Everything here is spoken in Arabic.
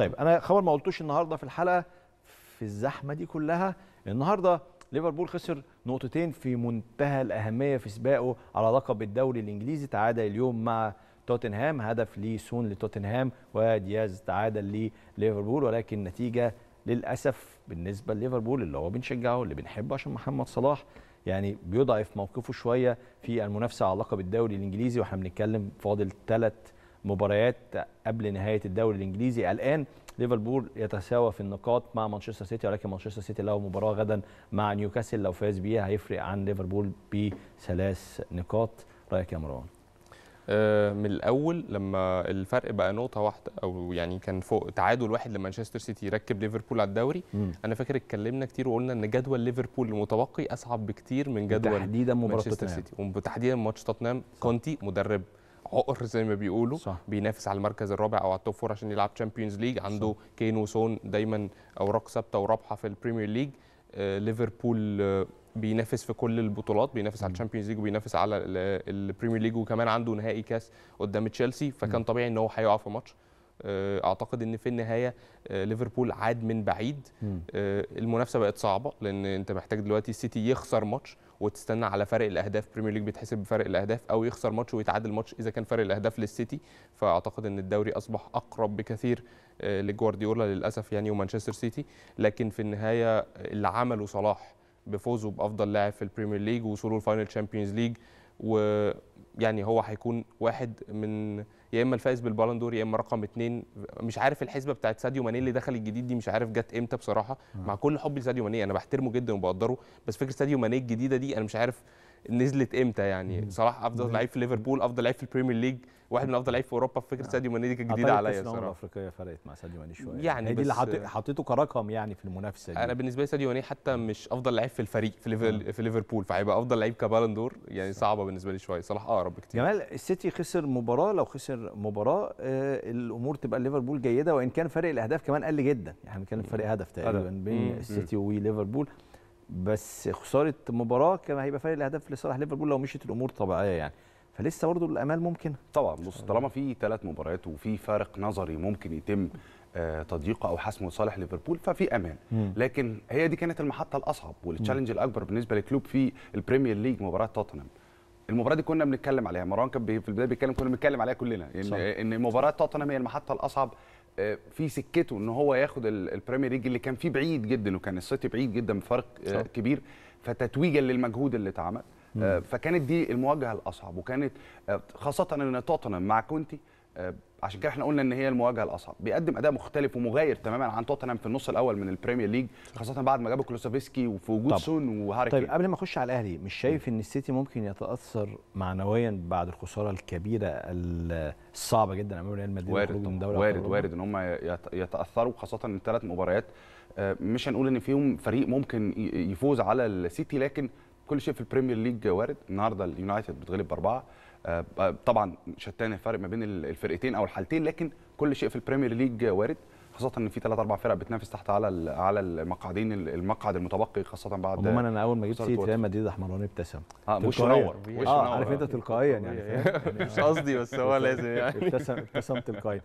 طيب انا خبر ما قلتوش النهارده في الحلقه في الزحمه دي كلها النهارده ليفربول خسر نقطتين في منتهى الاهميه في سباقه على لقب الدوري الانجليزي تعادل اليوم مع توتنهام هدف لسون لتوتنهام ودياز تعادل لليفربول ولكن نتيجه للاسف بالنسبه لليفربول اللي هو بنشجعه اللي بنحبه عشان محمد صلاح يعني بيضعف موقفه شويه في المنافسه على لقب الدوري الانجليزي واحنا بنتكلم فاضل ثلاث مباريات قبل نهايه الدوري الانجليزي الان ليفربول يتساوى في النقاط مع مانشستر سيتي ولكن مانشستر سيتي له مباراه غدا مع نيوكاسل لو فاز بيها هيفرق عن ليفربول بثلاث نقاط رايك يا مروان آه، من الاول لما الفرق بقى نقطه واحده او يعني كان فوق تعادل واحد لمانشستر سيتي يركب ليفربول على الدوري مم. انا فاكر اتكلمنا كتير وقلنا ان جدول ليفربول المتبقي اصعب بكتير من جدول تحديدا مباراه مانشستر سيتي وتحديدا ماتش توتنهام كونتي مدرب عقر زي ما بيقولوا صح. بينافس على المركز الرابع او على التوب فور عشان يلعب تشامبيونز ليج عنده صح. كين وسون دايما اوراق ثابته ورابحه في البريمير ليج آه ليفربول آه بينافس في كل البطولات بينافس على الشامبيونز ليج وبينافس على البريمير ليج وكمان عنده نهائي كاس قدام تشيلسي فكان م. طبيعي ان هو هيقع في ماتش آه، اعتقد ان في النهايه آه، ليفربول عاد من بعيد آه، المنافسه بقت صعبه لان انت محتاج دلوقتي السيتي يخسر ماتش وتستنى على فرق الاهداف بريمير ليج بيتحسب بفرق الاهداف او يخسر ماتش ويتعادل ماتش اذا كان فرق الاهداف للسيتي فاعتقد ان الدوري اصبح اقرب بكثير لجوارديولا للاسف يعني ومانشستر سيتي لكن في النهايه اللي عمله صلاح بفوزه بافضل لاعب في البريمير ليج ووصوله الفاينل تشامبيونز ليج ويعني هو هيكون واحد من يا اما الفائز بالبالون دور يا اما رقم اثنين مش عارف الحسبه بتاعت ساديو ماني اللي دخل الجديد دي مش عارف جت امتى بصراحه آه. مع كل حبي لساديو ماني انا بحترمه جدا وبقدره بس فكره ساديو ماني الجديده دي انا مش عارف نزلت امتى يعني صلاح افضل لعيب في ليفربول افضل لعيب في البريمير ليج واحد من افضل لعيب في اوروبا في فكره آه. ساديو ماني دي كانت جديده عليا صراحه الافريقيه فرقت مع ساديو ماني شويه يعني هي دي اللي حطيته كرقم يعني في المنافسه دي انا بالنسبه لي ساديو ماني حتى مش افضل لعيب في الفريق في ليفل في ليفربول فهيبقى افضل لعيب كبالندور يعني صعبه بالنسبه لي شويه صلاح اقرب بكتير جمال السيتي خسر مباراه لو خسر مباراه آه الامور تبقى ليفربول جيده وان كان فرق الاهداف كمان قل جدا يعني كان فرق هدف تقريبا بين السيتي وليفربول بس خساره مباراه كان هيبقى فارق الاهداف لصالح ليفربول لو مشيت الامور طبيعيه يعني فلسه برضه الامال ممكن طبعا بص طالما في ثلاث مباريات وفي فارق نظري ممكن يتم آه، تضييقه او حسمه لصالح ليفربول ففي امان لكن هي دي كانت المحطه الاصعب والتشالنج الاكبر بالنسبه لكلوب في البريمير ليج مباراه توتنهام المباراه دي كنا بنتكلم عليها مروان كان في البدايه بيتكلم كنا بنتكلم عليها كلنا ان صح. ان مباراه توتنهام هي المحطه الاصعب آه، في سكته ان هو ياخد البريمير ليج اللي كان فيه بعيد جدا وكان السيتي بعيد جدا بفرق آه، كبير فتتويجا للمجهود اللي اتعمل آه، فكانت دي المواجهه الاصعب وكانت خاصه ان توتنهام مع كونتي عشان كده احنا قلنا ان هي المواجهه الاصعب بيقدم اداء مختلف ومغاير تماما عن توتنهام في النص الاول من البريمير ليج خاصه بعد ما جابوا كلوسافيسكي وفي وجود سون وهاري طيب قبل ما اخش على الاهلي مش شايف ان السيتي ممكن يتاثر معنويا بعد الخساره الكبيره الصعبه جدا امام ريال مدريد وارد من دوري وارد وارد ان هم يتاثروا خاصه ان ثلاث مباريات آه، مش هنقول ان فيهم فريق ممكن يفوز على السيتي لكن كل شيء في البريمير ليج وارد النهارده اليونايتد بتغلب باربعه آه، طبعا شتان الفرق ما بين الفرقتين او الحالتين لكن كل شيء في البريمير ليج وارد خاصه ان في ثلاث اربع فرق بتنافس تحت على على المقعدين المقعد المتبقي خاصه بعد عموما انا اول ما جبت سيره ريال مدريد احمراني ابتسم اه مش منور اه عارف انت تلقائيا يعني مش قصدي بس هو لازم يعني ابتسم ابتسم تلقائيا